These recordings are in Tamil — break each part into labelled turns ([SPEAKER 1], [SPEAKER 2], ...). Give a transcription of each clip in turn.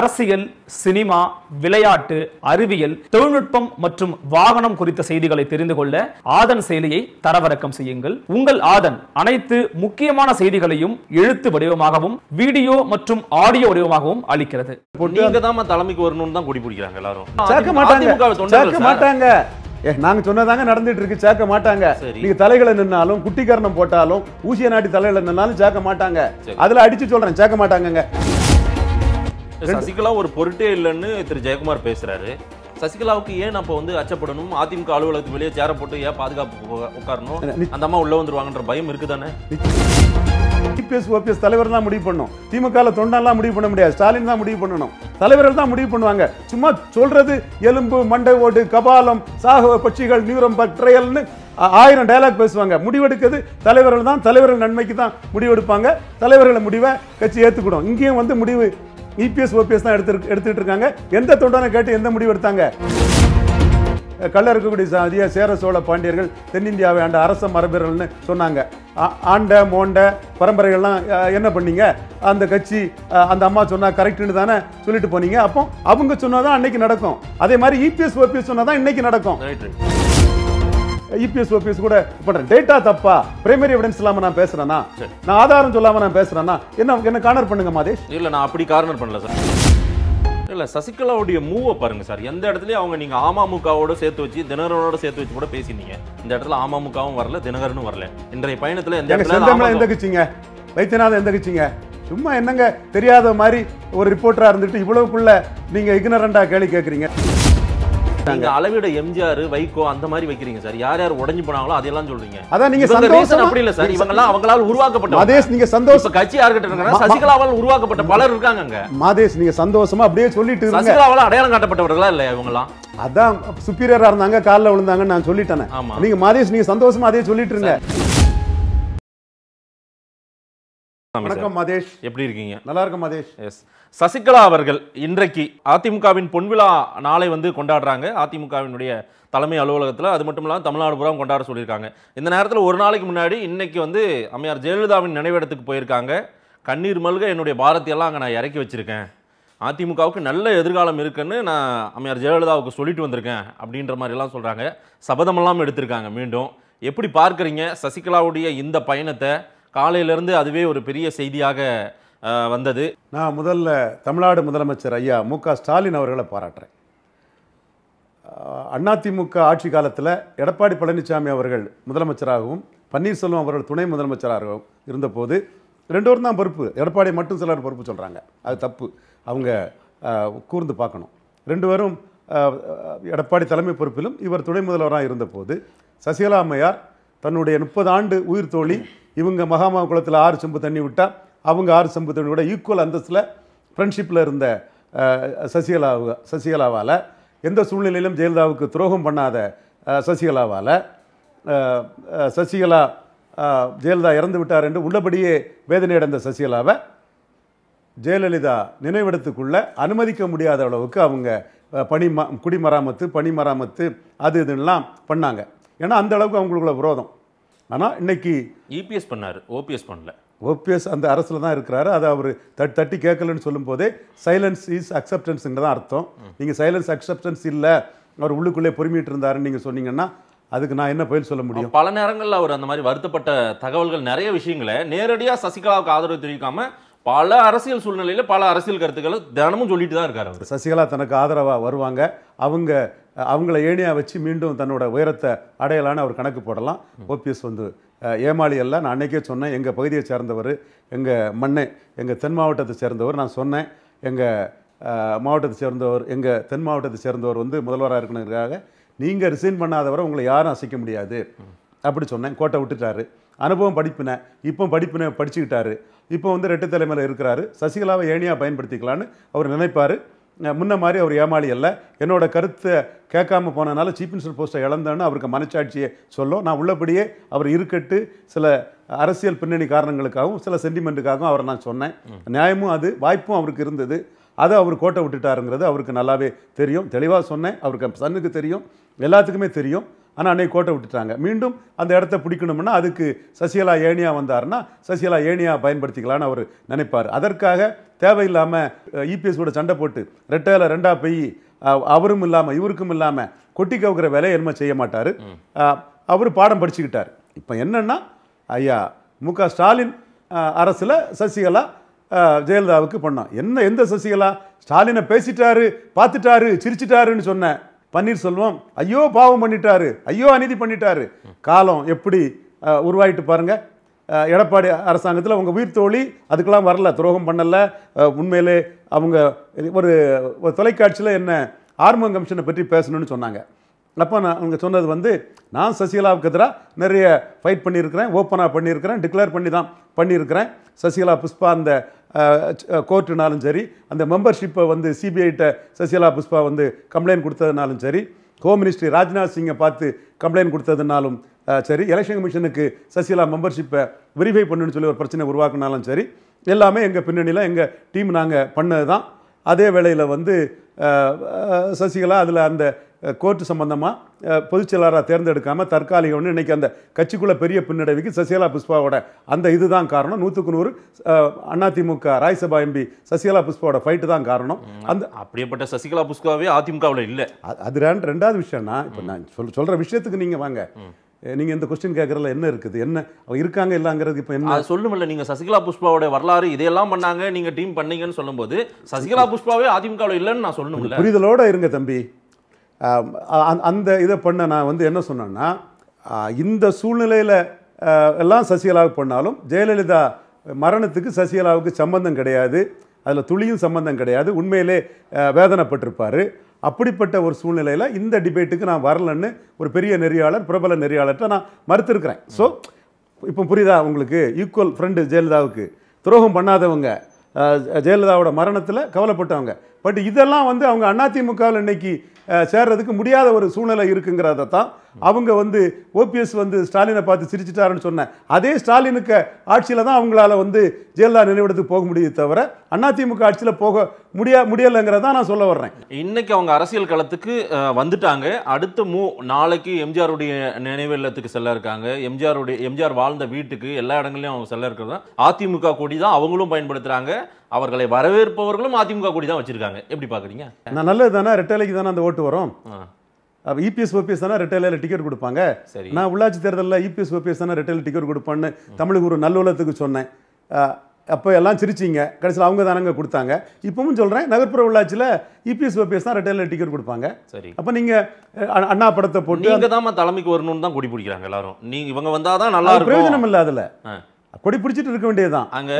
[SPEAKER 1] அரசியல் சினிமா விளையாட்டு அறிவியல் தொழில்நுட்பம் மற்றும் வாகனம் குறித்த செய்திகளை தெரிந்து கொள்ள ஆதன் செயலியை தரவிறக்கம் செய்யுங்கள் உங்கள் ஆதன் அனைத்து முக்கியமான செய்திகளையும் எழுத்து வடிவமாகவும் வீடியோ மற்றும் ஆடியோ வடிவமாகவும் அளிக்கிறது தலைமைக்கு வரணும்னு தான் எல்லாரும் சேர்க்க மாட்டாங்க மாட்டாங்க
[SPEAKER 2] நாங்க சொன்னதாங்க நடந்துட்டு இருக்கு சேர்க்க மாட்டாங்க நீங்க தலைகளை நின்னாலும் குட்டிக்கரணம் போட்டாலும் ஊசிய நாட்டி தலைகளை நின்னாலும் சேர்க்க மாட்டாங்க அதுல அடிச்சு சொல்றேன் சேர்க்க மாட்டாங்க
[SPEAKER 1] சசிகலா ஒரு பொருட்டே இல்லைன்னு திரு ஜெயக்குமார் பேசுறாரு சசிகலாவுக்கு ஏன் அப்போ வந்து அச்சப்படணும் அதிமுக அலுவலகத்துக்கு வெளியே சேர போட்டு ஏன் பாதுகாப்பு உட்காரணும் அந்த அம்மா உள்ள வந்துருவாங்கன்ற பயம் இருக்குதானே
[SPEAKER 2] இபிஎஸ் ஓபிஎஸ் தலைவர் தான் முடிவு பண்ணும் திமுக தொண்டெல்லாம் முடிவு பண்ண முடியாது ஸ்டாலின் தான் முடிவு பண்ணணும் தலைவர்கள் தான் முடிவு பண்ணுவாங்க சும்மா சொல்றது எலும்பு மண்டை ஓடு கபாலம் சாக பட்சிகள் நியூரம் பற்றையல்னு ஆயிரம் டைலாக் பேசுவாங்க முடிவெடுக்கிறது தலைவர்கள் தான் தலைவர்கள் நன்மைக்கு தான் முடிவெடுப்பாங்க தலைவர்களை முடிவை கட்சி ஏற்றுக்கிடும் இங்கேயும் வந்து முடிவு இபிஎஸ் ஓபிஎஸ் தான் எடுத்து எடுத்துட்டு இருக்காங்க எந்த தொண்டான கேட்டு எந்த முடிவு எடுத்தாங்க கல்ல இருக்கக்கூடிய சாதிய சேர சோழ பாண்டியர்கள் தென்னிந்தியாவை ஆண்ட அரச மரபர்கள்னு சொன்னாங்க ஆண்ட மோண்ட பரம்பரைகள்லாம் என்ன பண்ணீங்க அந்த கட்சி அந்த அம்மா சொன்னால் கரெக்டுன்னு தானே சொல்லிட்டு போனீங்க அப்போ அவங்க சொன்னால் தான் அன்னைக்கு நடக்கும் அதே மாதிரி இபிஎஸ் ஓபிஎஸ் சொன்னால் தான் இன்னைக்கு நடக்கும் இபிஎஸ் e ஓபிஎஸ் கூட பண்றேன் டேட்டா தப்பா பிரைமரி எவிடன்ஸ் இல்லாம நான் பேசுறேன்னா நான் ஆதாரம் சொல்லாம நான் பேசுறேன்னா என்ன என்ன கார்னர் பண்ணுங்க மாதேஷ்
[SPEAKER 1] இல்ல நான் அப்படி கார்னர் பண்ணல சார் இல்ல சசிகலாவுடைய மூவை பாருங்க சார் எந்த இடத்துலயும் அவங்க நீங்க அமமுகவோட சேர்த்து வச்சு தினகரனோட சேர்த்து வச்சு கூட பேசினீங்க இந்த இடத்துல அமமுகவும் வரல தினகரனும் வரல இன்றைய பயணத்துல எந்த இடத்துல எந்த
[SPEAKER 2] கட்சிங்க வைத்தியநாதன் எந்த கட்சிங்க சும்மா என்னங்க தெரியாத மாதிரி ஒரு ரிப்போர்ட்டரா இருந்துட்டு இவ்வளவுக்குள்ள நீங்க இக்னரண்டா கேள்வி கேட்குறீங்க
[SPEAKER 1] நீங்க அளவிட எம்ஜிஆர் வைகோ அந்த மாதிரி வைக்கிறீங்க சார் யார் யார் உடஞ்சு போனாங்களோ அதெல்லாம் சொல்றீங்க அதான் நீங்க சந்தோஷம் அப்படி இல்ல சார் இவங்க எல்லாம் அவங்களால உருவாக்கப்பட்ட அதே நீங்க சந்தோஷம் கட்சி கிட்ட இருக்காங்க சசிகலாவால் உருவாக்கப்பட்ட பலர் இருக்காங்க அங்க
[SPEAKER 2] மாதேஷ் நீங்க சந்தோஷமா அப்படியே சொல்லிட்டு இருங்க சசிகலாவால்
[SPEAKER 1] அடையாளம் காட்டப்பட்டவர்களா இல்ல இவங்க எல்லாம்
[SPEAKER 2] அதான் சுப்பீரியரா இருந்தாங்க காலில் விழுந்தாங்கன்னு நான் சொல்லிட்டேன் நீங்க மாதேஷ் நீங்க சந்தோஷமா அதே சொல்லிட்டு இருங்க
[SPEAKER 1] வணக்கம் மதேஷ் எப்படி இருக்கீங்க நல்லா இருக்கும் மதேஷ் எஸ் சசிகலா அவர்கள் இன்றைக்கு அதிமுகவின் பொன்விழா நாளை வந்து கொண்டாடுறாங்க அதிமுகவினுடைய தலைமை அலுவலகத்தில் அது மட்டும் இல்லாமல் தமிழ்நாடு புறம் கொண்டாட சொல்லியிருக்காங்க இந்த நேரத்தில் ஒரு நாளைக்கு முன்னாடி இன்னைக்கு வந்து அம்மையார் ஜெயலலிதாவின் நினைவிடத்துக்கு போயிருக்காங்க கண்ணீர் மல்க என்னுடைய பாரதியெல்லாம் அங்கே நான் இறக்கி வச்சுருக்கேன் அதிமுகவுக்கு நல்ல எதிர்காலம் இருக்குன்னு நான் அம்மையார் ஜெயலலிதாவுக்கு சொல்லிட்டு வந்திருக்கேன் அப்படின்ற மாதிரிலாம் சொல்கிறாங்க சபதமெல்லாம் எடுத்திருக்காங்க மீண்டும் எப்படி பார்க்குறீங்க சசிகலாவுடைய இந்த பயணத்தை காலையிலேருந்து அதுவே ஒரு பெரிய செய்தியாக வந்தது
[SPEAKER 2] நான் முதல்ல தமிழ்நாடு முதலமைச்சர் ஐயா மு ஸ்டாலின் அவர்களை பாராட்டுறேன் அதிமுக ஆட்சி காலத்தில் எடப்பாடி பழனிசாமி அவர்கள் முதலமைச்சராகவும் பன்னீர்செல்வம் அவர்கள் துணை முதலமைச்சராகவும் இருந்தபோது ரெண்டோரும் தான் பொறுப்பு எடப்பாடி மட்டும் சிலர் பொறுப்பு சொல்கிறாங்க அது தப்பு அவங்க கூர்ந்து பார்க்கணும் ரெண்டு பேரும் எடப்பாடி தலைமை பொறுப்பிலும் இவர் துணை முதல்வராக இருந்தபோது சசிகலா அம்மையார் தன்னுடைய முப்பது ஆண்டு உயிர் தோழி இவங்க மகாமா குளத்தில் ஆறு செம்பு தண்ணி விட்டால் அவங்க ஆறு செம்பு தண்ணி விட ஈக்குவல் அந்தஸ்தில் ஃப்ரெண்ட்ஷிப்பில் இருந்த சசிகலாவு சசிகலாவால் எந்த சூழ்நிலையிலும் ஜெயலலிதாவுக்கு துரோகம் பண்ணாத சசிகலாவால் சசிகலா ஜெயலலிதா இறந்து விட்டார் என்று உள்ளபடியே வேதனை அடைந்த சசிகலாவை ஜெயலலிதா நினைவிடத்துக்குள்ளே அனுமதிக்க முடியாத அளவுக்கு அவங்க பணி குடிமராமத்து பனிமராமத்து அது இதெல்லாம் பண்ணாங்க ஏன்னா அந்த அளவுக்கு அவங்களுக்குள்ள விரோதம் ஆனால் இன்னைக்கு
[SPEAKER 1] இபிஎஸ் e பண்ணார் ஓபிஎஸ் பண்ணல
[SPEAKER 2] ஓபிஎஸ் அந்த அரசில் தான் இருக்கிறாரு அதை அவர் தட் தட்டி கேட்கலன்னு சொல்லும் போதே சைலன்ஸ் இஸ் அக்செப்டன்ஸுங்கிற தான் அர்த்தம் நீங்கள் சைலன்ஸ் அக்செப்டன்ஸ் இல்லை அவர் உள்ளுக்குள்ளே பொறுமிட்டு இருந்தாருன்னு நீங்கள் சொன்னீங்கன்னா அதுக்கு நான் என்ன பதில் சொல்ல முடியும்
[SPEAKER 1] பல நேரங்களில் அவர் அந்த மாதிரி வருத்தப்பட்ட தகவல்கள் நிறைய விஷயங்களை நேரடியாக சசிகலாவுக்கு ஆதரவு தெரிவிக்காம பல அரசியல் சூழ்நிலையில் பல அரசியல் கருத்துக்களை தினமும் சொல்லிட்டு தான் இருக்காரு
[SPEAKER 2] அவர் சசிகலா தனக்கு ஆதரவாக வருவாங்க அவங்க அவங்கள ஏனியாக வச்சு மீண்டும் தன்னோட உயரத்தை அடையலான்னு அவர் கணக்கு போடலாம் ஓபிஎஸ் வந்து ஏமாளி எல்லாம் நான் அன்றைக்கே சொன்னேன் எங்கள் பகுதியை சேர்ந்தவர் எங்கள் மண்ணை எங்கள் தென் மாவட்டத்தை சேர்ந்தவர் நான் சொன்னேன் எங்கள் மாவட்டத்தை சேர்ந்தவர் எங்கள் தென் மாவட்டத்தை சேர்ந்தவர் வந்து முதல்வராக இருக்கணுங்கிறதுக்காக நீங்கள் ரிசைன் பண்ணாதவரை உங்களை யாரும் அசைக்க முடியாது அப்படி சொன்னேன் கோட்டை விட்டுட்டாரு அனுபவம் படிப்பினேன் இப்போ படிப்பினை படிச்சுக்கிட்டாரு இப்போ வந்து ரெட்டு தலைமையில் இருக்கிறாரு சசிகலாவை ஏனியாக பயன்படுத்திக்கலான்னு அவர் நினைப்பார் முன்ன மாதிரி அவர் ஏமாளி அல்ல என்னோட கருத்தை கேட்காம போனதுனால சீஃப் மினிஸ்டர் போஸ்ட்டை இழந்தேன்னு அவருக்கு மனச்சாட்சியை சொல்லும் நான் உள்ளபடியே அவர் இருக்கட்டு சில அரசியல் பின்னணி காரணங்களுக்காகவும் சில சென்டிமெண்ட்டுக்காகவும் அவரை நான் சொன்னேன் நியாயமும் அது வாய்ப்பும் அவருக்கு இருந்தது அதை அவர் கோட்டை விட்டுட்டாருங்கிறது அவருக்கு நல்லாவே தெரியும் தெளிவாக சொன்னேன் அவருக்கு சன்னுக்கு தெரியும் எல்லாத்துக்குமே தெரியும் ஆனால் அன்னைக்கு கோட்டை விட்டுட்டாங்க மீண்டும் அந்த இடத்த பிடிக்கணும்னா அதுக்கு சசிகலா ஏனியா வந்தார்னா சசிகலா ஏனியா பயன்படுத்திக்கலான்னு அவர் நினைப்பார் அதற்காக தேவையில்லாமல் e கூட சண்டை போட்டு ரெட்டையில் ரெண்டாக போய் அவரும் இல்லாமல் இவருக்கும் இல்லாமல் கொட்டி கவுக்கிற வேலையை என்ன செய்ய மாட்டார் அவர் பாடம் படிச்சுக்கிட்டார் இப்போ என்னென்னா ஐயா மு க ஸ்டாலின் அரசில் சசிகலா ஜெயலலிதாவுக்கு பண்ணோம் என்ன எந்த சசிகலா ஸ்டாலினை பேசிட்டாரு பார்த்துட்டாரு சிரிச்சிட்டாருன்னு சொன்னேன் பன்னீர்செல்வம் ஐயோ பாவம் பண்ணிட்டாரு ஐயோ அநீதி பண்ணிட்டாரு காலம் எப்படி உருவாயிட்டு பாருங்க எடப்பாடி அரசாங்கத்தில் அவங்க உயிர் தோழி அதுக்கெல்லாம் வரல துரோகம் பண்ணலை உண்மையிலே அவங்க ஒரு ஒரு தொலைக்காட்சியில் என்ன ஆர்மன் கமிஷனை பற்றி பேசணும்னு சொன்னாங்க அப்போ நான் அவங்க சொன்னது வந்து நான் சசிகலாவுக்கு எதிராக நிறைய ஃபைட் பண்ணியிருக்கிறேன் ஓப்பனாக பண்ணியிருக்கிறேன் டிக்ளேர் பண்ணி தான் பண்ணியிருக்கிறேன் சசிகலா புஷ்பா அந்த கோர்ட்டுனாலும் சரி அந்த மெம்பர்ஷிப்பை வந்து சிபிஐட்ட சசிகலா புஷ்பா வந்து கம்ப்ளைண்ட் கொடுத்ததுனாலும் சரி ஹோம் மினிஸ்டர் ராஜ்நாத் சிங்கை பார்த்து கம்ப்ளைண்ட் கொடுத்ததுனாலும் சரி எலெக்ஷன் கமிஷனுக்கு சசிகலா மெம்பர்ஷிப்பை வெரிஃபை பண்ணுன்னு சொல்லி ஒரு பிரச்சனை உருவாக்குனாலும் சரி எல்லாமே எங்கள் பின்னணியில் எங்கள் டீம் நாங்கள் பண்ணது தான் அதே வேளையில் வந்து சசிகலா அதில் அந்த கோர்ட்டு சம்பந்தமாக செயலாளராக தேர்ந்தெடுக்காமல் தற்காலிகம்னு இன்றைக்கி அந்த கட்சிக்குள்ளே பெரிய பின்னடைவுக்கு சசிகலா புஷ்பாவோட அந்த இது தான் காரணம் நூற்றுக்கு நூறு அதிமுக ராஜ்யசபா எம்பி சசிகலா புஷ்பாவோட ஃபைட்டு தான் காரணம் அந்த
[SPEAKER 1] அப்படியேப்பட்ட சசிகலா புஷ்பாவே அதிமுகவில் இல்லை
[SPEAKER 2] அது ரெண்டாவது விஷயம்னா இப்போ நான் சொல் சொல்கிற விஷயத்துக்கு நீங்கள் வாங்க நீங்கள் இந்த கொஸ்டின் கேட்குறதுல என்ன இருக்குது என்ன அவங்க இருக்காங்க இல்லைங்கிறது இப்போ என்ன
[SPEAKER 1] சொல்லுமில்ல நீங்கள் சசிகலா புஷ்பாவோட வரலாறு இதையெல்லாம் பண்ணாங்க நீங்கள் டீம் பண்ணீங்கன்னு சொல்லும்போது சசிகலா புஷ்பாவே அதிமுகவில் இல்லைன்னு நான் சொல்லணும்
[SPEAKER 2] புரிதலோடு இருங்க தம்பி அந்த இதை பண்ண நான் வந்து என்ன சொன்னேன்னா இந்த சூழ்நிலையில் எல்லாம் சசிகலாவுக்கு பண்ணாலும் ஜெயலலிதா மரணத்துக்கு சசிகலாவுக்கு சம்பந்தம் கிடையாது அதில் துளியும் சம்பந்தம் கிடையாது உண்மையிலே வேதனைப்பட்டிருப்பார் அப்படிப்பட்ட ஒரு சூழ்நிலையில் இந்த டிபேட்டுக்கு நான் வரலன்னு ஒரு பெரிய நெறியாளர் பிரபல நெறியாளர்கிட்ட நான் மறுத்திருக்கிறேன் ஸோ இப்போ புரியுதா உங்களுக்கு ஈக்குவல் ஃப்ரெண்டு ஜெயலலிதாவுக்கு துரோகம் பண்ணாதவங்க ஜெயலலிதாவோட மரணத்தில் கவலைப்பட்டவங்க பட் இதெல்லாம் வந்து அவங்க அதிமுகவில் இன்னைக்கு சேர்றதுக்கு முடியாத ஒரு சூழ்நிலை இருக்குங்கிறதத்தான் தான் அவங்க வந்து ஓபிஎஸ் வந்து ஸ்டாலினை பார்த்து சிரிச்சிட்டாருன்னு சொன்னேன் அதே ஸ்டாலினுக்கு ஆட்சியில் தான் அவங்களால வந்து ஜெயலலிதா நினைவிடத்துக்கு போக முடியுது தவிர அதிமுக ஆட்சியில் போக முடியா முடியலைங்கிறதான் நான் சொல்ல வர்றேன்
[SPEAKER 1] இன்னைக்கு அவங்க அரசியல் களத்துக்கு வந்துட்டாங்க அடுத்த மூ நாளைக்கு எம்ஜிஆருடைய நினைவு இல்லத்துக்கு செல்ல இருக்காங்க எம்ஜிஆருடைய எம்ஜிஆர் வாழ்ந்த வீட்டுக்கு எல்லா இடங்கள்லையும் அவங்க செல்ல இருக்கிறது அதிமுக கூடி தான் அவங்களும் பயன்படுத்துகிறாங்க அவர்களை வரவேற்பவர்களும் அதிமுக கூடி தான் வச்சிருக்காங்க எப்படி பார்க்குறீங்க
[SPEAKER 2] நான் நல்லது தானே ரெட்டலைக்கு தானே அந்த ஓட்டு வரும் இபிஎஸ் ஓபிஎஸ் தானே ரிட்டைலில் டிக்கெட் கொடுப்பாங்க நான் உள்ளாட்சி தேர்தலில் இபிஎஸ் ஓபிஎஸ் தானே ரிட்டைலில் டிக்கெட் கொடுப்பான்னு தமிழுக்கு ஒரு நல்லுலத்துக்கு சொன்னேன் அப்போ எல்லாம் சிரிச்சிங்க கடைசியில் அவங்க தானங்க கொடுத்தாங்க இப்பவும் சொல்கிறேன் நகர்ப்புற உள்ளாட்சியில் இபிஎஸ் ஓபிஎஸ் தான் ரிட்டைலில் டிக்கெட் கொடுப்பாங்க சரி அப்போ நீங்கள் அண்ணா படத்தை போட்டு இங்கே
[SPEAKER 1] தான் தலைமைக்கு வரணும்னு தான் குடி பிடிக்கிறாங்க எல்லாரும் நீங்கள் இவங்க வந்தால் தான் நல்லா பிரயோஜனம்
[SPEAKER 2] இல்லை அதில் கொடி பிடிச்சிட்டு இருக்க வேண்டியதுதான் அங்க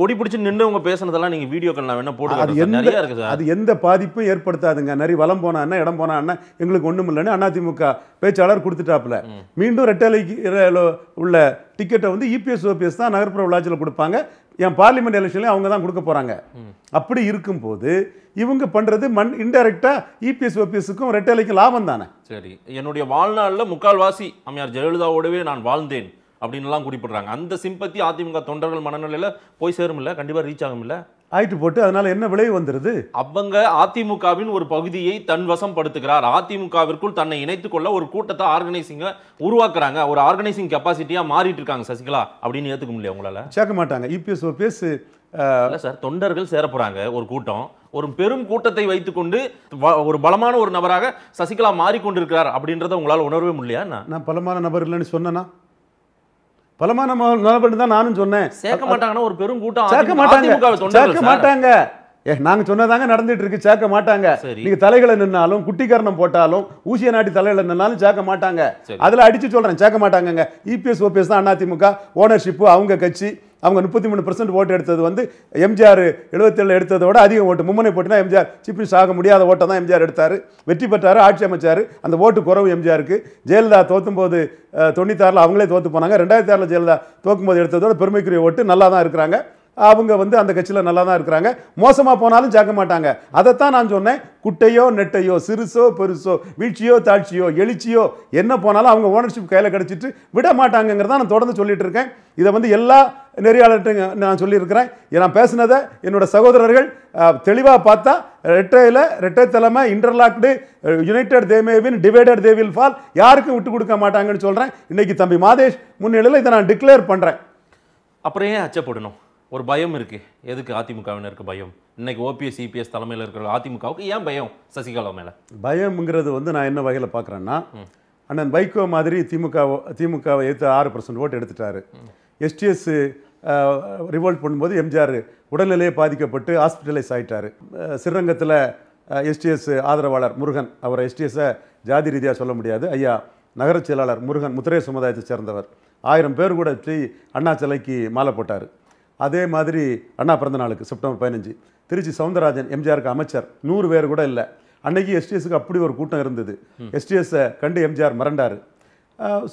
[SPEAKER 1] கொடி பிடிச்சி நின்றவங்க பேசுனதெல்லாம் நீங்க வீடியோக்கள் நான் வேணா போட்டு அது எந்த அது
[SPEAKER 2] எந்த பாதிப்பும் ஏற்படுத்தாதுங்க நிறைய வளம் போனா என்ன இடம் போனா என்ன எங்களுக்கு ஒண்ணும் இல்லைன்னு அதிமுக பேச்சாளர் கொடுத்துட்டாப்புல மீண்டும் ரெட்டலைக்கு உள்ள டிக்கெட்டை வந்து இபிஎஸ் e ஓபிஎஸ் தான் நகர்ப்புற உள்ளாட்சியில் கொடுப்பாங்க என் பார்லிமெண்ட் எலெக்ஷன்லேயும் அவங்க தான் கொடுக்க போறாங்க அப்படி இருக்கும்போது இவங்க பண்றது மண் இன்டெரக்டா இபிஎஸ் ஓபிஎஸ்க்கும் e ரெட்டலைக்கும் லாபம் தானே
[SPEAKER 1] சரி என்னுடைய வாழ்நாளில் முக்கால்வாசி அம்மையார் ஜெயலலிதாவோடவே நான் வாழ்ந்தேன் அப்படின்லாம் குறிப்பிடுறாங்க அந்த சிம்பத்தி அதிமுக தொண்டர்கள் மனநிலையில் போய் சேரும் இல்லை கண்டிப்பாக ரீச் ஆகும் இல்லை
[SPEAKER 2] ஆயிட்டு போட்டு அதனால என்ன விளைவு வந்துருது
[SPEAKER 1] அவங்க அதிமுகவின் ஒரு பகுதியை தன் வசம் படுத்துகிறார் அதிமுகவிற்குள் தன்னை இணைத்துக் கொள்ள ஒரு கூட்டத்தை ஆர்கனைசிங்க உருவாக்குறாங்க ஒரு ஆர்கனைசிங் கெப்பாசிட்டியா மாறிட்டு இருக்காங்க சசிகலா அப்படின்னு ஏத்துக்க முடியல உங்களால சேர்க்க மாட்டாங்க இபிஎஸ் பேசு இல்லை சார் தொண்டர்கள் சேர போறாங்க ஒரு கூட்டம் ஒரு பெரும் கூட்டத்தை வைத்துக்கொண்டு ஒரு பலமான ஒரு நபராக சசிகலா மாறிக்கொண்டிருக்கிறார் அப்படின்றத உங்களால் உணரவே முடியலையா
[SPEAKER 2] நான் பலமான நபர் இல்லைன்னு சொன்னா பலமான நம்ம நிலப்பட்டு தான் நானும் சொன்னேன்
[SPEAKER 1] சேர்க்க மாட்டாங்கன்னா ஒரு பெரும் கூட்டம் சேர்க்க மாட்டாங்க சேர்க்க மாட்டாங்க
[SPEAKER 2] ஏ நாங்கள் சொன்னதாங்க நடந்துட்டு இருக்கு சேர்க்க மாட்டாங்க நீங்கள் தலைகளை நின்னாலும் குட்டிக்கரணம் போட்டாலும் ஊசிய நாட்டி தலைகளை நின்னாலும் சேர்க்க மாட்டாங்க அதில் அடிச்சு சொல்கிறேன் சேர்க்க மாட்டாங்கங்க இபிஎஸ் ஓபிஎஸ் தான் அதிமுக ஓனர்ஷிப்பு அவங்க கட்சி அவங்க முப்பத்தி மூணு பர்சன்ட் ஓட்டு எடுத்தது வந்து எம்ஜிஆர் எழுபத்தேழு எடுத்ததை விட அதிகம் ஓட்டு மும்முனை போட்டுனா எம்ஜிஆர் சீஃப் மினிஸ்டர் ஆக முடியாத ஓட்டை தான் எம்ஜிஆர் எடுத்தார் வெற்றி பெற்றார் ஆட்சி அமைச்சார் அந்த ஓட்டு குறவு எம்ஜிஆருக்கு ஜெயலலிதா தோற்றும் போது தொண்ணூத்தாறில் அவங்களே தோற்று போனாங்க ரெண்டாயிரத்தி ஆறில் ஜெயலலிதா தோக்கும்போது எடுத்ததோட பெருமைக்குரிய ஓட்டு நல்லா தான் இருக்கிறாங்க அவங்க வந்து அந்த கட்சியில் நல்லா தான் இருக்கிறாங்க மோசமாக போனாலும் ஜாக்க மாட்டாங்க அதைத்தான் நான் சொன்னேன் குட்டையோ நெட்டையோ சிறுசோ பெருசோ வீழ்ச்சியோ தாழ்ச்சியோ எழுச்சியோ என்ன போனாலும் அவங்க ஓனர்ஷிப் கையில் கிடச்சிட்டு விட மாட்டாங்கிறத நான் தொடர்ந்து சொல்லிட்டு இருக்கேன் இதை வந்து எல்லா நெறியாளர்கிட்ட நான் சொல்லியிருக்கிறேன் நான் பேசினதை என்னோட சகோதரர்கள் தெளிவாக பார்த்தா ரெட்டையில் ரெட்டை தலைமை இன்டர்லாக்டு யுனைடெட் தேமேவின் டிவைடட் தேவில் ஃபால் யாருக்கும் விட்டு கொடுக்க மாட்டாங்கன்னு சொல்கிறேன் இன்றைக்கி தம்பி மாதேஷ் முன்னிலையில் இதை நான் டிக்ளேர் பண்ணுறேன்
[SPEAKER 1] அப்புறம் ஏன் அச்சப்படணும் ஒரு பயம் இருக்குது எதுக்கு அதிமுகவினருக்கு பயம் இன்றைக்கி ஓபிஎஸ் சிபிஎஸ் e தலைமையில் இருக்கிற அதிமுகவுக்கு ஏன் பயம் சசிகலா மேலே
[SPEAKER 2] பயம்ங்கிறது வந்து நான் என்ன வகையில் பார்க்குறேன்னா அண்ணன் வைகோ மாதிரி திமுக திமுகவை எடுத்து ஆறு பர்சன்ட் ஓட்டு எடுத்துட்டாரு எஸ்டிஎஸ் ரிவோல்ட் பண்ணும்போது எம்ஜிஆர் உடல்நிலையை பாதிக்கப்பட்டு ஹாஸ்பிட்டலைஸ் ஆகிட்டார் ஸ்ரீரங்கத்தில் எஸ்டிஎஸ் ஆதரவாளர் முருகன் அவர் எஸ்டிஎஸை ஜாதி ரீதியாக சொல்ல முடியாது ஐயா நகரச் செயலாளர் முருகன் முத்திரை சமுதாயத்தை சேர்ந்தவர் ஆயிரம் பேர் கூட வச்சு அண்ணா சிலைக்கு மாலை போட்டார் அதே மாதிரி அண்ணா பிறந்த நாளுக்கு செப்டம்பர் பதினஞ்சு திருச்சி சவுந்தரராஜன் எம்ஜிஆருக்கு அமைச்சர் நூறு பேர் கூட இல்லை அன்னைக்கு எஸ்டிஎஸ்க்கு அப்படி ஒரு கூட்டம் இருந்தது எஸ்டிஎஸ்ஸை கண்டு எம்ஜிஆர் மிரண்டார்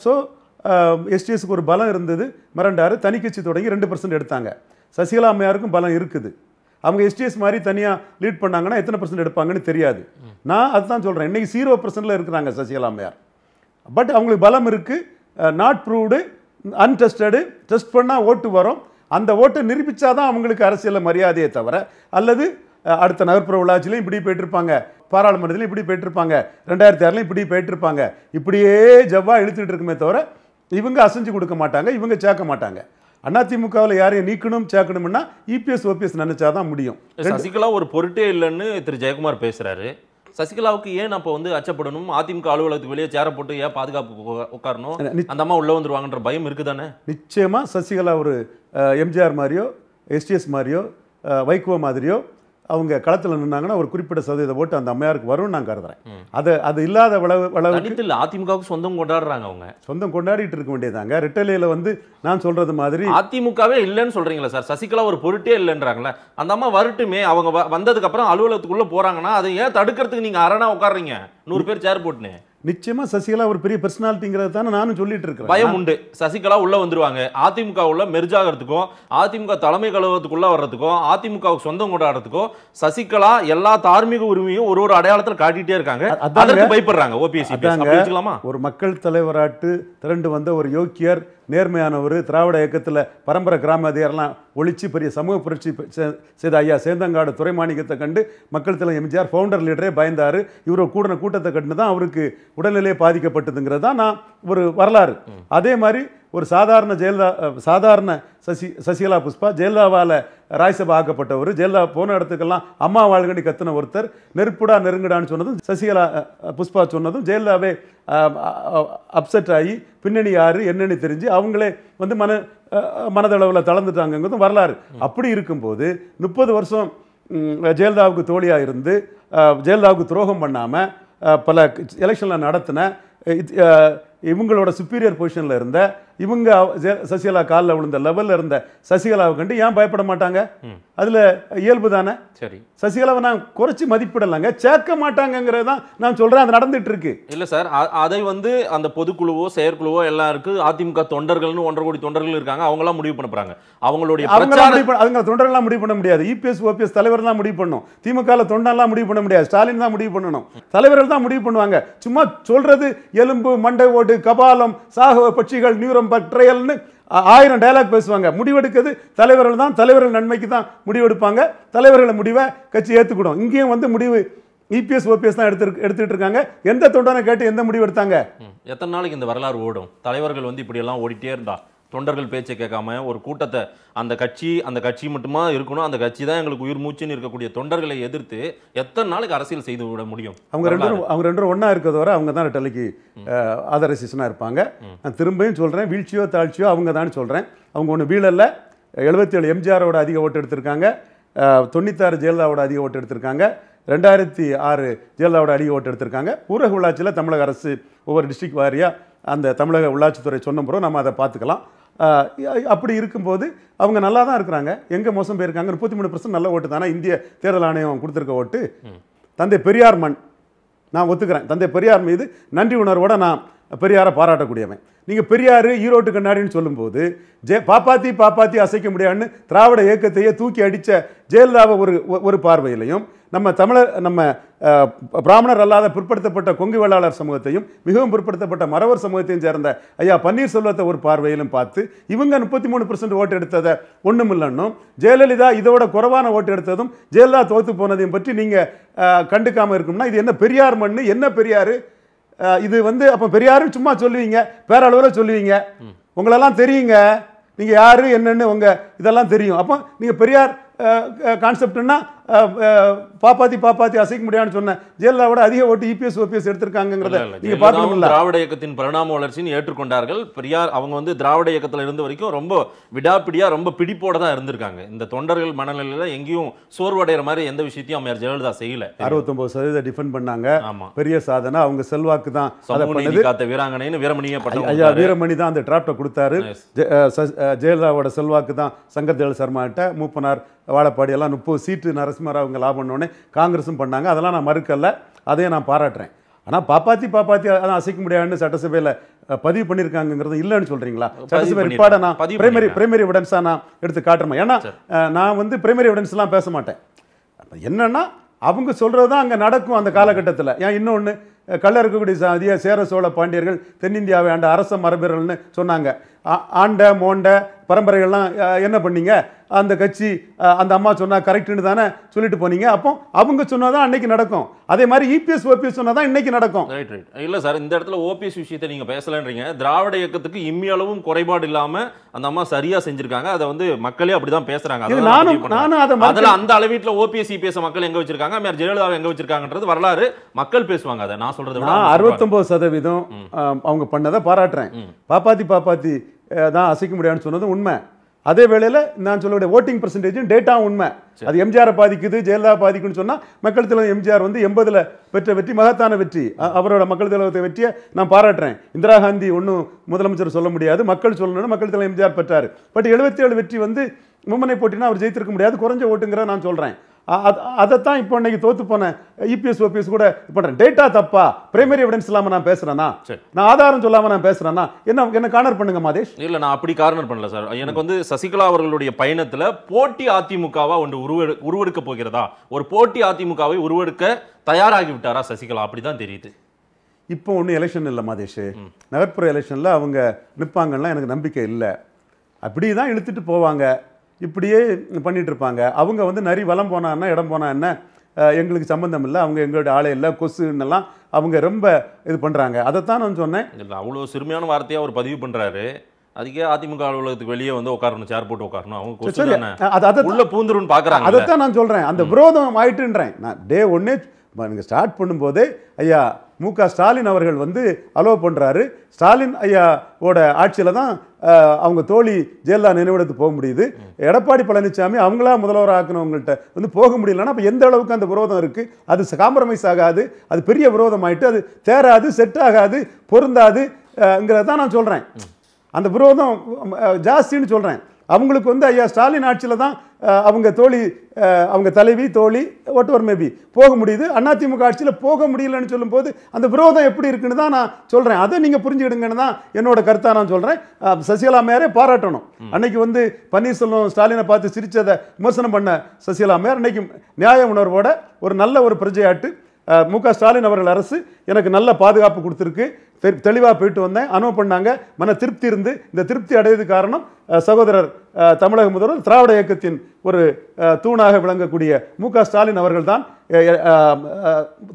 [SPEAKER 2] ஸோ எஸ்டிஎஸ்க்கு ஒரு பலம் இருந்தது மிரண்டார் தனி கட்சி தொடங்கி ரெண்டு பர்சன்ட் எடுத்தாங்க சசிகலா அம்மையாருக்கும் பலம் இருக்குது அவங்க எஸ்டிஎஸ் மாதிரி தனியாக லீட் பண்ணாங்கன்னா எத்தனை பர்சன்ட் எடுப்பாங்கன்னு தெரியாது நான் அதுதான் சொல்கிறேன் இன்றைக்கி சீரோ பர்சன்டில் இருக்கிறாங்க சசிகலா அம்மையார் பட் அவங்களுக்கு பலம் இருக்குது நாட் ப்ரூவ்டு அன்டெஸ்டடு டெஸ்ட் பண்ணால் ஓட்டு வரும் அந்த ஓட்டை தான் அவங்களுக்கு அரசியலில் மரியாதையை தவிர அல்லது அடுத்த நகர்ப்புற உள்ளாட்சியிலையும் இப்படி போயிட்டுருப்பாங்க பாராளுமன்றத்திலையும் இப்படி போயிட்டுருப்பாங்க ரெண்டாயிரத்தி ஆறுலையும் இப்படி போயிட்டுருப்பாங்க இப்படியே ஜவ்வாக இழுத்துட்டு இருக்குமே தவிர இவங்க அசைஞ்சு கொடுக்க மாட்டாங்க இவங்க சேர்க்க மாட்டாங்க அதிமுகவில் யாரையும் நீக்கணும் சேர்க்கணும்னா இபிஎஸ் ஓபிஎஸ் நினைச்சா தான் முடியும் சசிகலா
[SPEAKER 1] ஒரு பொருட்டே இல்லைன்னு திரு ஜெயக்குமார் பேசுகிறாரு சசிகலாவுக்கு ஏன் அப்போ வந்து அச்சப்படணும் அதிமுக அலுவலகத்துக்கு வெளியே சேர போட்டு ஏன் பாதுகாப்பு உட்காரணும் அந்த அம்மா உள்ளே வந்துருவாங்கன்ற பயம் இருக்குதானே
[SPEAKER 2] நிச்சயமாக சசிகலா ஒரு எம்ஜிஆர் மாதிரியோ எஸ்டிஎஸ் மாதிரியோ வைகோ மாதிரியோ அவங்க களத்தில் நின்னாங்கன்னா ஒரு குறிப்பிட்ட சதவீத ஓட்டு அந்த அம்மையாருக்கு வரும்னு நான் கருதுறேன் அது அது இல்லாத விளவு விளவுக்கு
[SPEAKER 1] இல்லை அதிமுகவுக்கு சொந்தம் கொண்டாடுறாங்க அவங்க
[SPEAKER 2] சொந்தம் கொண்டாடிட்டு இருக்க வேண்டியதாங்க ரிட்டலையில வந்து நான் சொல்கிறது மாதிரி
[SPEAKER 1] அதிமுகவே இல்லைன்னு சொல்றீங்களா சார் சசிகலா ஒரு பொருட்டே இல்லைன்றாங்களே அந்த அம்மா வரட்டுமே அவங்க வந்ததுக்கப்புறம் அலுவலகத்துக்குள்ளே போகிறாங்கன்னா அதை ஏன் தடுக்கிறதுக்கு நீங்கள் அரணா உட்காடுறீங்க நூறு பேர் சேர் போட்டுன்னு
[SPEAKER 2] நிச்சயமா சசிகலா ஒரு பெரிய பர்சனாலிட்டிங்கிறத தானே நானும் சொல்லிட்டு இருக்கேன் பயம்
[SPEAKER 1] உண்டு சசிகலா உள்ள வந்துருவாங்க அதிமுக உள்ள மெர்ஜாகிறதுக்கும் அதிமுக தலைமை கழகத்துக்குள்ள வர்றதுக்கும் அதிமுகவுக்கு சொந்தம் கொண்டாடுறதுக்கும் சசிகலா எல்லா தார்மீக உரிமையும் ஒரு ஒரு அடையாளத்தில் காட்டிட்டே இருக்காங்க அதற்கு பயப்படுறாங்க ஓபிஎஸ்
[SPEAKER 2] ஒரு மக்கள் தலைவராட்டு திரண்டு வந்த ஒரு யோக்கியர் நேர்மையானவர் திராவிட இயக்கத்தில் பரம்பரை கிராம அதிகாரெல்லாம் ஒழிச்சு பெரிய சமூக புரட்சி செய்த ஐயா சேந்தங்காடு துறை மாணிக்கத்தை கண்டு மக்கள் தலை எம்ஜிஆர் ஃபவுண்டர் லீடரே பயந்தார் இவர் கூடின கூட்டத்தை கண்டு தான் அவருக்கு உடல்நிலையை பாதிக்கப்பட்டதுங்கிறது தான் நான் ஒரு வரலாறு அதே மாதிரி ஒரு சாதாரண ஜெயலலிதா சாதாரண சசி சசிகலா புஷ்பா ஜெயலலிதாவால் ராஜ்யசபா ஆக்கப்பட்டவர் ஜெயலலிதா போன இடத்துக்கெல்லாம் அம்மா வாழ்கண்டி கத்தின ஒருத்தர் நெருப்புடா நெருங்கடான்னு சொன்னதும் சசிகலா புஷ்பா சொன்னதும் ஜெயலலிதாவே அப்செட் ஆகி பின்னணி யார் என்னென்னு தெரிஞ்சு அவங்களே வந்து மன மனதளவில் தளர்ந்துட்டாங்கங்கிறதும் வரலாறு அப்படி இருக்கும்போது முப்பது வருஷம் ஜெயலலிதாவுக்கு தோழியாக இருந்து ஜெயலலிதாவுக்கு துரோகம் பண்ணாமல் பல எலெக்ஷனில் நடத்தின இவங்களோட சுப்பீரியர் பொசிஷனில் இருந்த இவங்க சசிகலா காலில் விழுந்த லெவலில் இருந்த சசிகலாவை கண்டு ஏன் பயப்பட மாட்டாங்க அதில் இயல்பு தானே சரி சசிகலாவை நான் குறைச்சி மதிப்பிடலாங்க சேர்க்க மாட்டாங்கங்கிறது தான் நான் சொல்கிறேன் அது நடந்துட்டு இருக்கு
[SPEAKER 1] இல்லை சார் அதை வந்து அந்த பொதுக்குழுவோ செயற்குழுவோ எல்லாம் இருக்கு அதிமுக தொண்டர்கள்னு ஒன்றரை கோடி தொண்டர்கள் இருக்காங்க அவங்களாம் முடிவு பண்ண போகிறாங்க அவங்களுடைய
[SPEAKER 2] அவங்க தொண்டர்கள்லாம் முடிவு பண்ண முடியாது இபிஎஸ் ஓபிஎஸ் தலைவர் தான் முடிவு பண்ணும் திமுக தொண்டர்லாம் முடிவு பண்ண முடியாது ஸ்டாலின் தான் முடிவு பண்ணணும் தலைவர்கள் தான் முடிவு பண்ணுவாங்க சும்மா சொல்றது எலும்பு மண்டை ஓட்டு கபாலம் சாகவ பட்சிகள் நியூரம் குற்றம் பற்றையல்னு ஆயிரம் டைலாக் பேசுவாங்க முடிவெடுக்கிறது தலைவர்கள் தான் தலைவர்கள் நன்மைக்கு தான் முடிவெடுப்பாங்க தலைவர்களை முடிவை கட்சி ஏற்றுக்கிடும் இங்கேயும் வந்து முடிவு இபிஎஸ் e ஓபிஎஸ் தான் எடுத்து எடுத்துட்டு இருக்காங்க எந்த தொண்டனை கேட்டு எந்த முடிவு எடுத்தாங்க
[SPEAKER 1] எத்தனை நாளைக்கு இந்த வரலாறு ஓடும் தலைவர்கள் வந்து இப்படியெல்லாம் ஓடிட்டே இருந்தா தொண்டர்கள் பேச்சை கேட்காம ஒரு கூட்டத்தை அந்த கட்சி அந்த கட்சி மட்டுமா இருக்கணும் அந்த கட்சி தான் எங்களுக்கு உயிர் மூச்சுன்னு இருக்கக்கூடிய தொண்டர்களை எதிர்த்து எத்தனை நாளுக்கு அரசியல் செய்து விட முடியும் அவங்க ரெண்டு
[SPEAKER 2] அவங்க ரெண்டு ஒன்றா இருக்கிறத வர அவங்க தான் டெல்லிக்கு ஆதரசிசனாக இருப்பாங்க நான் திரும்பியும் சொல்கிறேன் வீழ்ச்சியோ தாழ்ச்சியோ அவங்க தான் சொல்கிறேன் அவங்க ஒன்று வீழல்ல எழுபத்தி ஏழு எம்ஜிஆரோட அதிக ஓட்டு எடுத்திருக்காங்க தொண்ணூத்தாறு ஜெயலலிதாவோட அதிக ஓட்டு எடுத்திருக்காங்க ரெண்டாயிரத்தி ஆறு ஜெயலலிதாவோட அதிக ஓட்டு எடுத்திருக்காங்க ஊரக உள்ளாட்சியில் தமிழக அரசு ஒவ்வொரு டிஸ்ட்ரிக்ட் வாரியாக அந்த தமிழக உள்ளாட்சித்துறை சொன்ன பிறகு நம்ம அதை பார்த்துக்கலாம் அப்படி இருக்கும்போது அவங்க நல்லா தான் இருக்கிறாங்க எங்கே மோசம் போயிருக்காங்க முப்பத்தி மூணு பர்சன்ட் நல்ல ஓட்டு தானே இந்திய தேர்தல் ஆணையம் கொடுத்துருக்க ஓட்டு தந்தை பெரியார் மண் நான் ஒத்துக்கிறேன் தந்தை பெரியார் மீது நன்றி உணர்வோடு நான் பெரியாரை பாராட்டக்கூடியவன் நீங்கள் பெரியாரு ஈரோட்டு கண்ணாடின்னு சொல்லும்போது ஜெ பாப்பாத்தி பாப்பாத்தி அசைக்க முடியாதுன்னு திராவிட இயக்கத்தையே தூக்கி அடித்த ஜெயலலிதாவை ஒரு ஒரு பார்வையிலையும் நம்ம தமிழர் நம்ம பிராமணர் அல்லாத பிற்படுத்தப்பட்ட கொங்கு வேளாளர் சமூகத்தையும் மிகவும் பிற்படுத்தப்பட்ட மறவர் சமூகத்தையும் சேர்ந்த ஐயா பன்னீர்செல்வத்தை ஒரு பார்வையிலும் பார்த்து இவங்க முப்பத்தி மூணு பர்சன்ட் ஓட்டு எடுத்ததை ஒன்றும் இல்லைன்னும் ஜெயலலிதா இதோட குறைவான ஓட்டு எடுத்ததும் ஜெயலலிதா தோற்று போனதையும் பற்றி நீங்கள் கண்டுக்காமல் இருக்கணும்னா இது என்ன பெரியார் மண்ணு என்ன பெரியார் இது வந்து அப்போ பெரியாரும் சும்மா சொல்லுவீங்க பேரளவில் சொல்லுவீங்க உங்களெல்லாம் தெரியுங்க நீங்கள் யார் என்னென்னு உங்கள் இதெல்லாம் தெரியும் அப்போ நீங்கள் பெரியார் கான்செப்ட்னா பாப்பாத்தி பாப்பாத்தி அசைக்க முடியாதுன்னு சொன்னேன் விட அதிக ஓட்டு இபிஎஸ் e ஓபிஎஸ் எடுத்திருக்காங்கிறத நீங்க பார்க்கணும் திராவிட
[SPEAKER 1] இயக்கத்தின் பரிணாம வளர்ச்சின்னு ஏற்றுக்கொண்டார்கள் பெரியார் அவங்க வந்து திராவிட இயக்கத்தில் இருந்த வரைக்கும் ரொம்ப விடாப்பிடியா ரொம்ப பிடிப்போட தான் இருந்திருக்காங்க இந்த தொண்டர்கள் மனநிலையில எங்கேயும் சோர்வடைற மாதிரி எந்த விஷயத்தையும் அம்மையார் ஜெயலலிதா செய்யல
[SPEAKER 2] அறுபத்தொன்பது சதவீதம் டிஃபெண்ட் பண்ணாங்க ஆமா பெரிய சாதனை அவங்க செல்வாக்கு தான்
[SPEAKER 1] காத்த வீராங்கனைன்னு வீரமணியை ஐயா வீரமணி
[SPEAKER 2] தான் அந்த டிராப்டை கொடுத்தாரு ஜெயலலிதாவோட செல்வாக்கு தான் சங்கர் சர்மா சர்மாட்ட மூப்பனார் வாழப்பாடி எல்லாம் முப்பது சீட்டு நரசு நரசிம்மராவ் இவங்க லா பண்ணோடனே காங்கிரஸும் பண்ணாங்க அதெல்லாம் நான் மறுக்கல அதையும் நான் பாராட்டுறேன் ஆனால் பாப்பாத்தி பாப்பாத்தி அதான் அசைக்க முடியாதுன்னு சட்டசபையில் பதிவு பண்ணியிருக்காங்கிறது இல்லைன்னு சொல்கிறீங்களா சட்டசபை ரிப்பார்டை நான் பிரைமரி பிரைமரி எவிடன்ஸாக நான் எடுத்து காட்டுறேன் ஏன்னா நான் வந்து பிரைமரி எவிடன்ஸ்லாம் பேச மாட்டேன் என்னென்னா அவங்க சொல்கிறது தான் அங்கே நடக்கும் அந்த காலகட்டத்தில் ஏன் இன்னொன்று கள்ள இருக்கக்கூடிய சாதிய சேர சோழ பாண்டியர்கள் தென்னிந்தியாவை ஆண்ட அரச மரபர்கள்னு சொன்னாங்க ஆண்ட மோண்ட பரம்பரைகள்லாம் என்ன பண்ணீங்க அந்த கட்சி அந்த அம்மா சொன்னால் கரெக்டுன்னு தானே சொல்லிட்டு போனீங்க அப்போ அவங்க சொன்னால் தான் அன்னைக்கு நடக்கும் அதே மாதிரி இபிஎஸ் ஓபிஎஸ் சொன்னால் தான் இன்னைக்கு நடக்கும்
[SPEAKER 1] ரைட் ரைட் இல்லை சார் இந்த இடத்துல ஓபிஎஸ் விஷயத்தை நீங்கள் பேசலான்றீங்க திராவிட இயக்கத்துக்கு இம்மியளவும் குறைபாடு இல்லாமல் அந்த அம்மா சரியாக செஞ்சுருக்காங்க அதை வந்து மக்களே அப்படி தான் பேசுகிறாங்க நானும் நானும் அதை அதில் அந்த அளவீட்டில் ஓபிஎஸ் இபிஎஸ் மக்கள் எங்கே வச்சிருக்காங்க மேர் ஜெயலலிதாவை எங்கே வச்சிருக்காங்கன்றது வரலாறு மக்கள் பேசுவாங்க அதை நான் நான் அறுபத்தொன்பது
[SPEAKER 2] சதவீதம் அவங்க பண்ணதை பாராட்டுறேன் பாப்பாத்தி பாப்பாத்தி தான் அசைக்க முடியாதுன்னு சொன்னது உண்மை அதே வேளையில் நான் சொல்லக்கூடிய ஓட்டிங் பர்சன்டேஜும் டேட்டா உண்மை அது எம்ஜிஆர் பாதிக்குது ஜெயலலிதா பாதிக்குன்னு சொன்னால் மக்கள் தலைவர் எம்ஜிஆர் வந்து எண்பதில் பெற்ற வெற்றி மகத்தான வெற்றி அவரோட மக்கள் தலைவரத்தை வெற்றியை நான் பாராட்டுறேன் இந்திரா காந்தி ஒன்றும் முதலமைச்சர் சொல்ல முடியாது மக்கள் சொல்லணும்னு மக்கள் தலைவர் எம்ஜிஆர் பெற்றார் பட் எழுபத்தி ஏழு வெற்றி வந்து மும்மனை போட்டினா அவர் ஜெயித்திருக்க முடியாது குறைஞ்ச ஓட்டுங்கிற நான் சொல்கிறேன் அது அதைத்தான் இப்போ இன்னைக்கு தோத்து போனேன் இபிஎஸ் ஓபிஎஸ் கூட பண்ணுறேன் டேட்டா தப்பா பிரைமரி எவிடன்ஸ் இல்லாமல் நான் பேசுகிறேன்னா நான் ஆதாரம் சொல்லாமல் நான் பேசுகிறேன்னா என்ன என்ன கார்னர் பண்ணுங்க மாதேஷ்
[SPEAKER 1] இல்லை நான் அப்படி கார்னர் பண்ணல சார் எனக்கு வந்து சசிகலா அவர்களுடைய பயணத்தில் போட்டி அதிமுகவா ஒன்று உருவெடு உருவெடுக்க போகிறதா ஒரு போட்டி அதிமுகவை உருவெடுக்க தயாராகி விட்டாரா சசிகலா அப்படி தான் தெரியுது
[SPEAKER 2] இப்போ ஒன்றும் எலெக்ஷன் இல்லை மாதேஷ் நகர்ப்புற எலெக்ஷனில் அவங்க நிற்பாங்கன்னா எனக்கு நம்பிக்கை இல்லை அப்படி தான் இழுத்துட்டு போவாங்க இப்படியே பண்ணிகிட்ருப்பாங்க அவங்க வந்து நரி வளம் போனால் என்ன இடம் போனால் என்ன எங்களுக்கு சம்மந்தம் இல்லை அவங்க எங்களோட ஆலை இல்லை கொசுன்னெல்லாம் அவங்க ரொம்ப இது பண்ணுறாங்க அதைத்தான் நான் சொன்னேன்
[SPEAKER 1] அவ்வளோ சிறுமையான வார்த்தையாக அவர் பதிவு பண்ணுறாரு அதுக்கே அதிமுக அலுவலகத்துக்கு வெளியே வந்து உட்காரணும் சேர் போட்டு உட்காரணும் அவங்க அதை உள்ள பூந்துருன்னு பார்க்குறாங்க அதைத்தான் நான்
[SPEAKER 2] சொல்கிறேன் அந்த விரோதம் ஆயிட்டுன்றேன் நான் டே ஒன்னே நீங்கள் ஸ்டார்ட் பண்ணும்போது ஐயா மு க ஸ்டாலின் அவர்கள் வந்து அலோவ் பண்ணுறாரு ஸ்டாலின் ஐயாவோட ஆட்சியில் தான் அவங்க தோழி ஜெயலலிதா நினைவிடத்துக்கு போக முடியுது எடப்பாடி பழனிசாமி அவங்களா முதல்வராக ஆக்கினவங்கள்ட்ட வந்து போக முடியலன்னா அப்போ எந்த அளவுக்கு அந்த விரோதம் இருக்குது அது காம்ப்ரமைஸ் ஆகாது அது பெரிய விரோதம் ஆகிட்டு அது தேராது செட் ஆகாது பொருந்தாதுங்கிறதான் நான் சொல்கிறேன் அந்த விரோதம் ஜாஸ்தின்னு சொல்கிறேன் அவங்களுக்கு வந்து ஐயா ஸ்டாலின் ஆட்சியில் தான் அவங்க தோழி அவங்க தலைவி தோழி வாட் ஒரு மேபி போக முடியுது அதிமுக ஆட்சியில் போக முடியலன்னு சொல்லும்போது அந்த விரோதம் எப்படி இருக்குன்னு தான் நான் சொல்கிறேன் அதை நீங்கள் புரிஞ்சுக்கிடுங்கன்னு தான் என்னோட கருத்தாக நான் சொல்கிறேன் சசிகலா மேரே பாராட்டணும் அன்னைக்கு வந்து பன்னீர்செல்வம் ஸ்டாலினை பார்த்து சிரித்ததை விமர்சனம் பண்ண சசிகலா மேர் அன்னைக்கு நியாய உணர்வோட ஒரு நல்ல ஒரு பிரஜையாட்டு மு க ஸ்டாலின் அவர்கள் அரசு எனக்கு நல்ல பாதுகாப்பு கொடுத்துருக்கு சரி தெளிவாக போயிட்டு வந்தேன் அனுபவம் பண்ணாங்க மன திருப்தி இருந்து இந்த திருப்தி அடையது காரணம் சகோதரர் தமிழக முதல்வர் திராவிட இயக்கத்தின் ஒரு தூணாக விளங்கக்கூடிய மு க ஸ்டாலின் அவர்கள்தான்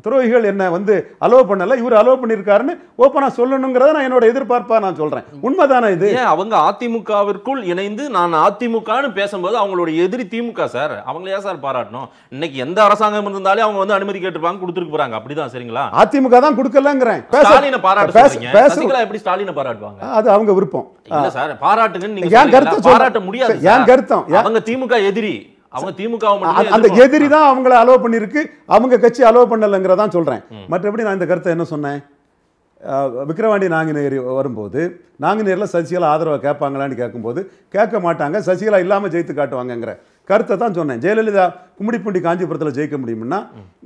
[SPEAKER 2] துரோகிகள் என்ன வந்து அலோவ் பண்ணலை இவர் அலோவ் பண்ணியிருக்காருன்னு ஓப்பனாக சொல்லணுங்கிறத நான் என்னோட எதிர்பார்ப்பாக நான் சொல்கிறேன் உண்மைதானே இது
[SPEAKER 1] அவங்க அதிமுகவிற்குள் இணைந்து நான் அதிமுகன்னு பேசும்போது அவங்களோட எதிரி திமுக சார் அவங்களே ஏன் சார் பாராட்டணும் இன்னைக்கு எந்த அரசாங்கம் இருந்தாலே அவங்க வந்து அனுமதி கேட்டுப்பாங்க கொடுத்துருக்கு போறாங்க அப்படிதான் சரிங்களா
[SPEAKER 2] அதிமுக தான் கொடுக்கலங்கிறேன் ஸ்டாலினை பாராட்டு
[SPEAKER 1] எப்படி ஸ்டாலினை பாராட்டுவாங்க
[SPEAKER 2] அது அவங்க விருப்பம் இல்ல சார்
[SPEAKER 1] பாராட்டுங்கன்னு நீங்க கருத்து பாராட்ட முடியாது என் கருத்தம் அவங்க திமுக எதிரி அவங்க திமுக அந்த எதிரி
[SPEAKER 2] தான் அவங்கள அலோவ் பண்ணியிருக்கு அவங்க கட்சி அலோவ் பண்ணலைங்கிறதான் சொல்கிறேன் மற்றபடி நான் இந்த கருத்தை என்ன சொன்னேன் விக்கிரவாண்டி நாங்குநேரி வரும்போது நாங்குநேரில் சசிகலா ஆதரவை கேட்பாங்களான்னு கேட்கும்போது கேட்க மாட்டாங்க சசிகலா இல்லாமல் ஜெயித்து காட்டுவாங்கங்கிற கருத்தை தான் சொன்னேன் ஜெயலலிதா கும்மிடிப்பூண்டி காஞ்சிபுரத்தில் ஜெயிக்க முடியும்னா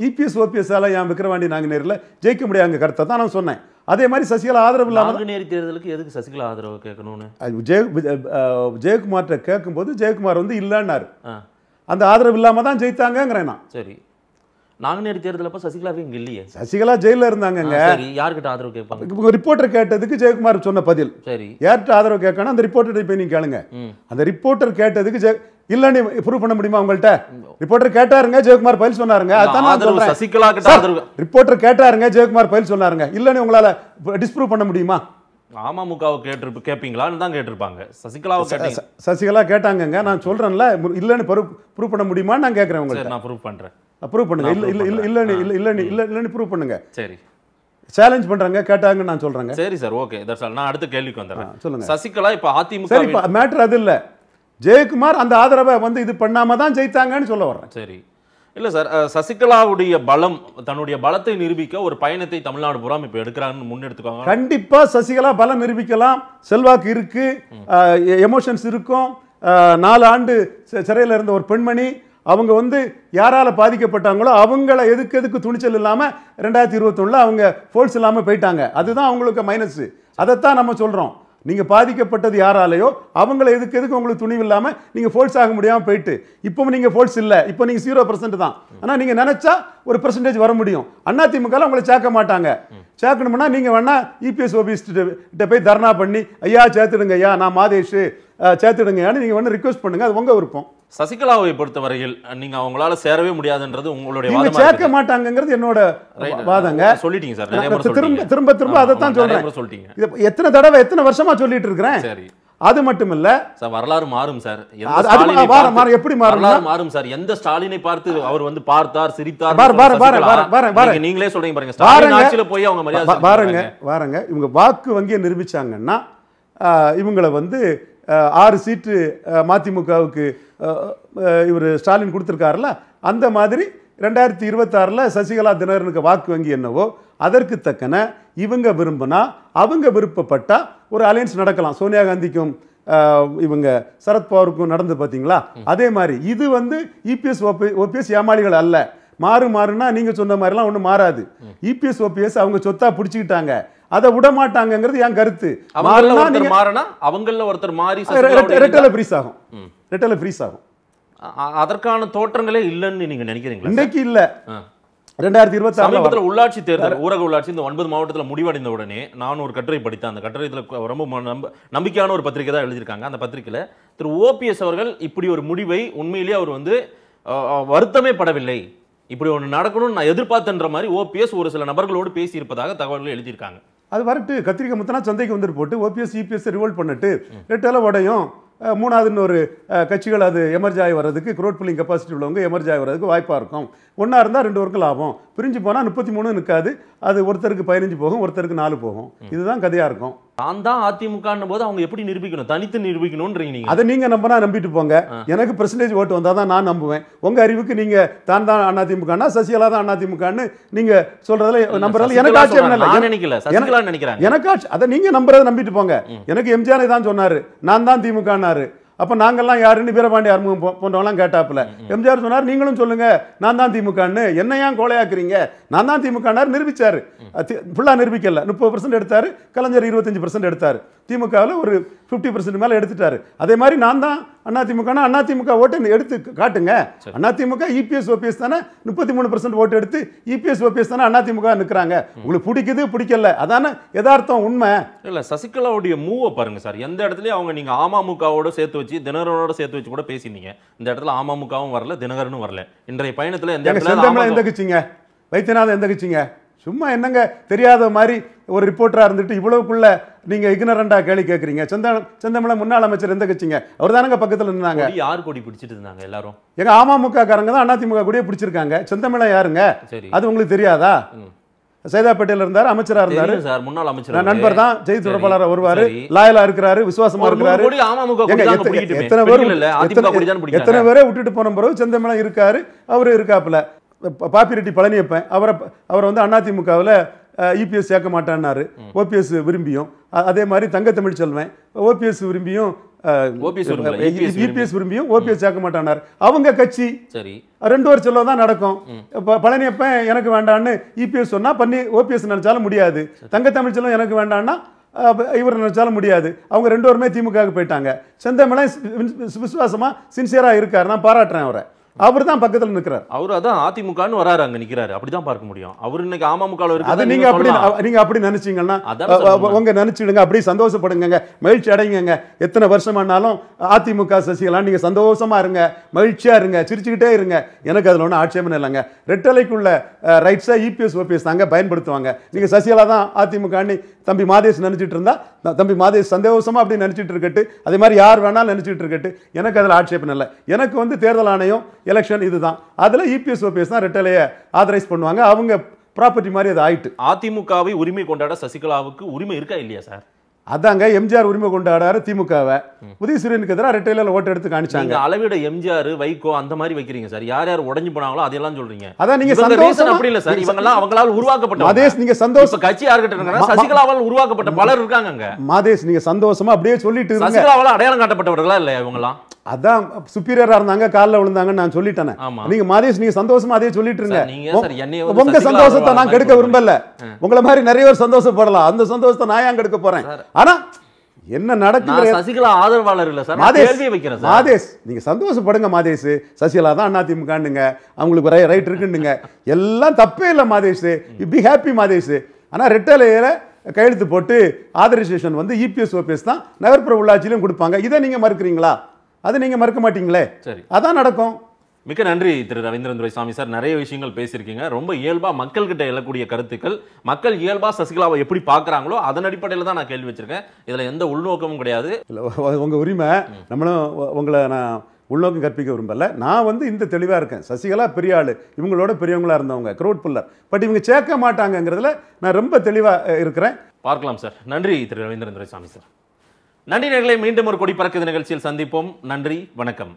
[SPEAKER 2] இபிஎஸ் ஓபிஎஸ் ஓபிஎஸ்ஸால் என் விக்ரவாண்டி நாங்குநேரில் ஜெயிக்க முடியாங்க கருத்தை தான் நான் சொன்னேன் அதே மாதிரி சசிகலா ஆதரவு இல்லாமல்
[SPEAKER 1] நேரி தேர்தலுக்கு எதுக்கு சசிகலா ஆதரவு கேட்கணும்னு
[SPEAKER 2] ஜெய ஜெயக்குமார்கிட்ட கேட்கும்போது ஜெயக்குமார் வந்து இல்லைன்னாரு அந்த ஆதரவு இல்லாமல் தான் ஜெயித்தாங்கிறேன் நான்
[SPEAKER 1] சரி நாங்குநேர் தேர்தலப்ப சசிகலாவுக்கு இங்கே இல்லையே
[SPEAKER 2] சசிகலா ஜெயிலில் இருந்தாங்க
[SPEAKER 1] யார்கிட்ட ஆதரவு கேட்பாங்க
[SPEAKER 2] ரிப்போர்ட்டர் கேட்டதுக்கு ஜெயக்குமார் சொன்ன பதில் சரி யார்கிட்ட ஆதரவு கேட்கணும் அந்த ரிப்போர்ட்டர் போய் நீங்கள் கேளுங்க அந்த ரிப்போர்ட்டர் கேட்டதுக்கு ஜெய இல்ல நீ ப்ரூவ் பண்ண முடியுமா உங்கள்ட்ட ரிப்போர்ட்டர் கேட்டாருங்க ஜெயக்குமார் பதில் சொன்னாருங்க ரிப்போர்ட்டர் கேட்டாருங்க ஜெயக்குமார் பதில் சொன்னாருங்க இல்லன்னு உங்களால டிஸ்ப்ரூவ் பண்ண முடியுமா
[SPEAKER 1] அமமுகவை கேட்டு கேட்பீங்களான்னு தான் கேட்டிருப்பாங்க சசிகலாவை கேட்டீங்க
[SPEAKER 2] சசிகலா கேட்டாங்கங்க நான் சொல்றேன்ல இல்லைன்னு ப்ரூவ் பண்ண முடியுமா நான் கேக்குறேன் உங்களுக்கு நான் ப்ரூவ் பண்றேன் ப்ரூவ் பண்ணுங்க இல்ல இல்ல இல்ல இல்ல இல்ல இல்ல இல்ல இல்லைன்னு ப்ரூவ் பண்ணுங்க சரி சேலஞ்ச் பண்றாங்க கேட்டாங்கன்னு நான் சொல்றேங்க
[SPEAKER 1] சரி சார் ஓகே தட்ஸ் ஆல் நான் அடுத்த கேள்விக்கு வந்தறேன் சொல்லுங்க சசிகலா இப்ப ஆதிமுக சரி
[SPEAKER 2] மேட்டர் அது இல்ல ஜெயக்குமார் அந்த ஆதரவை வந்து இது பண்ணாம தான் ஜெயித்தாங்கன்னு சொல்ல வர்றேன்
[SPEAKER 1] சரி இல்லை சார் சசிகலாவுடைய பலம் தன்னுடைய பலத்தை நிரூபிக்க ஒரு பயணத்தை தமிழ்நாடு புறம் இப்போ எடுக்கிறாங்கன்னு முன்னெடுத்துக்காங்க
[SPEAKER 2] கண்டிப்பாக சசிகலா பலம் நிரூபிக்கலாம் செல்வாக்கு இருக்குது எமோஷன்ஸ் இருக்கும் நாலு ஆண்டு சிறையில் இருந்த ஒரு பெண்மணி அவங்க வந்து யாரால் பாதிக்கப்பட்டாங்களோ அவங்கள எதுக்கு எதுக்கு துணிச்சல் இல்லாமல் ரெண்டாயிரத்தி இருபத்தொன்னில் அவங்க ஃபோல்ஸ் இல்லாமல் போயிட்டாங்க அதுதான் அவங்களுக்கு மைனஸ் அதைத்தான் நம்ம சொல்கிறோம் நீங்கள் பாதிக்கப்பட்டது யாராலையோ அவங்கள எதுக்கு எதுக்கு உங்களுக்கு துணிவு இல்லாமல் நீங்கள் ஃபோல்ஸ் ஆக முடியாமல் போயிட்டு இப்போ நீங்கள் ஃபோல்ஸ் இல்லை இப்போ நீங்கள் ஜீரோ பர்சன்ட் தான் ஆனால் நீங்கள் நினச்சா ஒரு பெர்சன்டேஜ் வர முடியும் அண்ணா திமுக உங்களை சேர்க்க மாட்டாங்க சேர்க்கணும்னா நீங்கள் வேணால் இபிஎஸ் e ஓபிஎஸ்கிட்ட போய் தர்ணா பண்ணி ஐயா சேர்த்துடுங்க ஐயா நான் மாதேஷ் சேர்த்துடுங்கன்னு நீங்கள் வேணா ரிக்வஸ்ட் பண்ணுங்கள் அது உங்கள்
[SPEAKER 1] விருப்பம் சசிகலாவை பொறுத்தவரையில் நீங்க அவங்களால சேரவே முடியாதுன்றது உங்களுடைய வாதம் சேர்க்க
[SPEAKER 2] மாட்டாங்கங்கிறது என்னோட
[SPEAKER 1] வாதங்க சொல்லிட்டீங்க சார் திரும்ப திரும்ப திரும்ப அத தான் சொல்றேன் சொல்லிட்டீங்க
[SPEAKER 2] எத்தனை தடவை எத்தனை வருஷமா சொல்லிட்டு இருக்கிறேன் சரி அது மட்டும் இல்ல
[SPEAKER 1] சார் வரலாறு மாறும் சார் அது மாறும் எப்படி மாறும் மாறும் சார் எந்த ஸ்டாலினை பார்த்து அவர் வந்து பார்த்தார் சிரித்தார் நீங்களே சொல்றீங்க பாருங்க ஸ்டாலின் ஆட்சியில போய் அவங்க மரியாதை பாருங்க
[SPEAKER 2] பாருங்க இவங்க வாக்கு வங்கியை நிரூபிச்சாங்கன்னா இவங்களை வந்து ஆறு சீட்டு மதிமுகவுக்கு இவர் ஸ்டாலின் கொடுத்துருக்காருல அந்த மாதிரி ரெண்டாயிரத்தி இருபத்தாறில் சசிகலா தினகரனுக்கு வாக்கு வங்கி என்னவோ அதற்கு தக்கன இவங்க விரும்பினா அவங்க விருப்பப்பட்டால் ஒரு அலையன்ஸ் நடக்கலாம் சோனியா காந்திக்கும் இவங்க சரத்பவாருக்கும் நடந்து பார்த்தீங்களா அதே மாதிரி இது வந்து இபிஎஸ் ஓபி ஓபிஎஸ் ஏமாளிகள் அல்ல மாறு மாறுனா நீங்கள் சொன்ன மாதிரிலாம் ஒன்றும் மாறாது இபிஎஸ் e ஓபிஎஸ் அவங்க சொத்தாக பிடிச்சிக்கிட்டாங்க அதை விட மாட்டாங்கிறது என் கருத்து மாறினா
[SPEAKER 1] அவங்கள ஒருத்தர் மாறி
[SPEAKER 2] ஆகும் ஆகும்
[SPEAKER 1] அதற்கான தோற்றங்களே இல்லைன்னு நீங்க நினைக்கிறீங்களா
[SPEAKER 2] இன்னைக்கு இல்ல ரெண்டாயிரத்தி இருபத்தி சமீபத்தில்
[SPEAKER 1] உள்ளாட்சி தேர்தல் ஊரக உள்ளாட்சி இந்த ஒன்பது மாவட்டத்தில் முடிவடைந்த உடனே நான் ஒரு கட்டுரை படித்தேன் அந்த கட்டுரை ரொம்ப நம்ப நம்பிக்கையான ஒரு பத்திரிகை தான் எழுதியிருக்காங்க அந்த பத்திரிகையில் திரு ஓபிஎஸ் அவர்கள் இப்படி ஒரு முடிவை உண்மையிலேயே அவர் வந்து வருத்தமே படவில்லை இப்படி ஒன்று நடக்கணும்னு நான் எதிர்பார்த்துன்ற மாதிரி ஓபிஎஸ் ஒரு சில நபர்களோடு பேசியிருப்பதாக தகவல்கள் எழுதியிருக்காங்க
[SPEAKER 2] அது வரட்டு கத்திரிக்காய் முத்தனா சந்தைக்கு வந்துட்டு போட்டு ஓபிஎஸ் இபிஎஸ் ரிவோல்ட் பண்ணிட்டு ரெட்டெல்லாம் உடையும் மூணாவதுன்னு ஒரு கட்சிகள் அது எமர்ஜி ஆகி வர்றதுக்கு குரோட் புல்லிங் கெப்பாசிட்டி உள்ளவங்க எமர்ஜி ஆகி வர்றதுக்கு வாய்ப்பாக இருக்கும் ஒன்றா இருந்தால் ரெண்டு ஒருக்கு லாபம் பிரிஞ்சு போனால் முப்பத்தி மூணு நிற்காது அது ஒருத்தருக்கு பதினஞ்சு போகும் ஒருத்தருக்கு நாலு போகும் இதுதான் கதையாக இருக்கும்
[SPEAKER 1] நான் தான் அதிமுகன்னும் போது அவங்க எப்படி நிரூபிக்கணும் தனித்து நிரூபிக்கணும்ன்றீங்க நீங்க அதை
[SPEAKER 2] நீங்க நம்பினா நம்பிட்டு போங்க எனக்கு பிரசன்டேஜ் ஓட்டு வந்தால் தான் நான் நம்புவேன் உங்க அறிவுக்கு நீங்க தான் தான் அதிமுகனா சசிகலா தான் அதிமுகன்னு நீங்க சொல்றதுல நம்புறதுல எனக்கு ஆட்சேபம் இல்லை நினைக்கல சசிகலா நினைக்கிறேன் எனக்கு ஆட்சி அதை நீங்க நம்புறதை நம்பிட்டு போங்க எனக்கு எம்ஜிஆர் தான் சொன்னாரு நான் தான் திமுகனாரு அப்போ நாங்கள்லாம் யாருன்னு வீரபாண்டி அறிமுகம் போ போன்றவங்களாம் கேட்டாப்புல எம்ஜிஆர் சொன்னார் நீங்களும் சொல்லுங்க நான் தான் திமுகன்னு என்ன ஏன் கோலையாக்குறீங்க நான் தான் திமுகனார் நிரூபித்தார் ஃபுல்லாக நிரூபிக்கல முப்பது பர்சன்ட் எடுத்தார் கலைஞர் இருபத்தஞ்சி பர்சன்ட் எடுத்தார் திமுகவில் ஒரு ஃபிஃப்டி பர்சன்ட் மேலே எடுத்துட்டார் அதே மாதிரி நான் தான் அதிமுகனா அதிமுக ஓட்டு எடுத்து காட்டுங்க அதிமுக இபிஎஸ் e ஓபிஎஸ் தானே முப்பத்தி மூணு பர்சன்ட் ஓட்டு எடுத்து இபிஎஸ் e ஓபிஎஸ் தானே அதிமுக நிற்கிறாங்க உங்களுக்கு பிடிக்குது பிடிக்கல அதான எதார்த்தம் உண்மை
[SPEAKER 1] இல்லை சசிகலாவுடைய மூவை பாருங்க சார் எந்த இடத்துலையும் அவங்க நீங்கள் அமமுகவோட சேர்த்து வச்சு தினகரனோட சேர்த்து வச்சு கூட பேசினீங்க இந்த இடத்துல அமமுகவும் வரல தினகரனும் வரல இன்றைய பயணத்தில் எந்த இடத்துல எந்த
[SPEAKER 2] கட்சிங்க வைத்தியநாதன் எந்த கட்சிங்க சும்மா என்னங்க தெரியாத மாதிரி ஒரு ரிப்போர்ட்டராக இருந்துட்டு இவ்வளவுக்குள்ள நீங்க இக்னரண்டா கேள்வி கேக்குறீங்க செந்தமிழ் செந்தமிழ முன்னாள் அமைச்சர் எந்த கட்சிங்க அவர் தானங்க பக்கத்துல இருந்தாங்க
[SPEAKER 1] யார் கொடி பிடிச்சிட்டு இருந்தாங்க எல்லாரும்
[SPEAKER 2] எங்க அமமுக காரங்க தான் அதிமுக கொடியை பிடிச்சிருக்காங்க செந்தமிழ யாருங்க அது உங்களுக்கு தெரியாதா சைதாப்பேட்டையில் இருந்தார் அமைச்சரா இருந்தாரு
[SPEAKER 1] சார் முன்னாள் அமைச்சர் நண்பர் தான் செய்தி தொடர்பாளர் வருவாரு
[SPEAKER 2] லாயலா இருக்கிறாரு விசுவாசமா இருக்கிறாரு எத்தனை பேர் எத்தனை பேரை விட்டுட்டு போன பிறகு செந்தமிழன் இருக்காரு அவரு இருக்காப்புல பாப்பிரெட்டி பழனியப்பன் அவரை அவரை வந்து அதிமுகவில் யூபிஎஸ் e சேர்க்க மாட்டான்னாரு ஓபிஎஸ் விரும்பியும் அதே மாதிரி தங்க தமிழ் செல்வன் ஓபிஎஸ் விரும்பியும் யூபிஎஸ் e e விரும்பியும் ஓபிஎஸ் சேர்க்க மாட்டானார் அவங்க கட்சி சரி ரெண்டு ஒரு செல்லம் தான் நடக்கும் பழனியப்ப எனக்கு வேண்டான்னு இபிஎஸ் சொன்னா பண்ணி ஓபிஎஸ் நினைச்சாலும் முடியாது தங்க செல்வம் எனக்கு வேண்டான்னா இவர் நினைச்சாலும் முடியாது அவங்க ரெண்டு பேருமே திமுகவுக்கு போயிட்டாங்க செந்தமிழன் விசுவாசமா சின்சியரா இருக்காரு நான் பாராட்டுறேன் அவரை அவர் தான் பக்கத்தில் நிற்கிறார்
[SPEAKER 1] அவர் அதான் அதிமுகன்னு வராரு அங்கே நிற்கிறாரு அப்படிதான் பார்க்க முடியும் அவர் இன்னைக்கு அமமுக அது நீங்க அப்படி நீங்க அப்படி நினைச்சீங்கன்னா
[SPEAKER 2] உங்க நினைச்சிடுங்க அப்படி சந்தோஷப்படுங்க மகிழ்ச்சி அடைங்க எத்தனை வருஷமானாலும் அதிமுக சசிகலா நீங்க சந்தோஷமா இருங்க மகிழ்ச்சியா இருங்க சிரிச்சுக்கிட்டே இருங்க எனக்கு அதில் ஒன்றும் ஆட்சேபம் இல்லைங்க ரெட்டலைக்குள்ள ரைட்ஸா இபிஎஸ் ஓபிஎஸ் தாங்க பயன்படுத்துவாங்க நீங்க சசிகலா தான் அதிமுகன்னு தம்பி மாதேஷ் நினைச்சிட்டு இருந்தா தம்பி மாதேஷ் சந்தோஷமா அப்படி நினைச்சிட்டு இருக்கட்டு அதே மாதிரி யார் வேணாலும் நினைச்சிட்டு இருக்கட்டு எனக்கு அதில் ஆட்சேபம் இல்லை எனக்கு வந்து தேர்தல் ஆணையம் எலெக்ஷன் இதுதான் அதில் இபிஎஸ் ஓபிஎஸ் தான் ரிட்டலையே ஆதரைஸ் பண்ணுவாங்க அவங்க ப்ராப்பர்ட்டி மாதிரி அது ஆயிட்டு
[SPEAKER 1] அதிமுகவை உரிமை கொண்டாட சசிகலாவுக்கு உரிமை இருக்கா இல்லையா சார்
[SPEAKER 2] அதாங்க எம்ஜிஆர் உரிமை கொண்டாடாரு திமுகவை உதயசூரியனுக்கு எதிராக ரெட்டையில ஓட்டு எடுத்து காணிச்சாங்க
[SPEAKER 1] அளவிட எம்ஜிஆர் வைகோ அந்த மாதிரி வைக்கிறீங்க சார் யார் யார் உடஞ்சு போனாங்களோ அதெல்லாம் சொல்றீங்க அதான் நீங்க சந்தோஷம் அப்படி இல்ல சார் இவங்கெல்லாம் அவங்களால் உருவாக்கப்பட்ட மாதேஷ் நீங்க சந்தோஷம் கட்சி யாருக்கிட்ட சசிகலாவால் உருவாக்கப்பட்ட பலர் இருக்காங்க
[SPEAKER 2] மாதேஷ் நீங்க சந்தோஷமா அப்படியே சொல்லிட்டு சசிகலாவால்
[SPEAKER 1] அடையாளம் காட்டப்பட்டவர்களா இல்லையா இவங்கலாம் அதான்
[SPEAKER 2] சுப்பீரியரா இருந்தாங்க காலில் விழுந்தாங்க நான் சொல்லிட்டேன் நீங்க மாதேஷ் நீங்க சந்தோஷமா அதே சொல்லிட்டு இருங்க உங்க சந்தோஷத்தை நான் கெடுக்க விரும்பல உங்களை மாதிரி நிறைய பேர் சந்தோஷப்படலாம் அந்த சந்தோஷத்தை நான் ஏன் கெடுக்க போறேன் ஆனா என்ன நடக்குது சசிகலா
[SPEAKER 1] ஆதரவாளர் இல்ல சார் கேள்வி வைக்கிறேன் மாதேஷ்
[SPEAKER 2] நீங்க சந்தோஷப்படுங்க மாதேஷ் சசிகலா தான் அதிமுகனுங்க அவங்களுக்கு ரை ரைட் இருக்குன்னுங்க எல்லாம் தப்பே இல்லை மாதேஷ் பி ஹாப்பி மாதேஷ் ஆனா ரெட்டலையில் கையெழுத்து போட்டு ஆதரிசேஷன் வந்து இபிஎஸ் e ஓபிஎஸ் தான் நகர்ப்புற உள்ளாட்சியிலும் கொடுப்பாங்க இதை நீங்க மறுக்கிறீங்களா அது நீங்கள் மறுக்க மாட்டீங்களே சரி அதான் நடக்கும்
[SPEAKER 1] மிக்க நன்றி திரு ரவீந்திரன் துரைசாமி சார் நிறைய விஷயங்கள் பேசியிருக்கீங்க ரொம்ப இயல்பாக மக்கள்கிட்ட எழக்கூடிய கருத்துக்கள் மக்கள் இயல்பாக சசிகலாவை எப்படி பார்க்குறாங்களோ அதன் அடிப்படையில் தான் நான் கேள்வி வச்சுருக்கேன் இதில் எந்த உள்நோக்கமும் கிடையாது
[SPEAKER 2] இல்லை உங்கள் உரிமை நம்மளும் உங்களை நான் உள்நோக்கம் கற்பிக்க விரும்பல நான் வந்து இந்த தெளிவாக இருக்கேன் சசிகலா பெரிய ஆள் இவங்களோட பெரியவங்களாக இருந்தவங்க க்ரௌட் புல்லர் பட் இவங்க சேர்க்க மாட்டாங்கங்கிறதுல நான் ரொம்ப தெளிவாக இருக்கிறேன்
[SPEAKER 1] பார்க்கலாம் சார் நன்றி திரு ரவீந்திரன் துரைசாமி சார் நன்றி நேர்களை மீண்டும் ஒரு கொடி பறக்குது நிகழ்ச்சியில் சந்திப்போம் நன்றி வணக்கம்